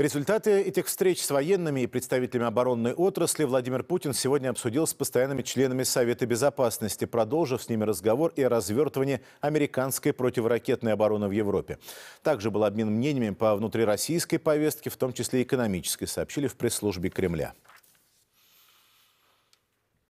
Результаты этих встреч с военными и представителями оборонной отрасли Владимир Путин сегодня обсудил с постоянными членами Совета Безопасности, продолжив с ними разговор и о развертывании американской противоракетной обороны в Европе. Также был обмен мнениями по внутрироссийской повестке, в том числе экономической, сообщили в пресс-службе Кремля.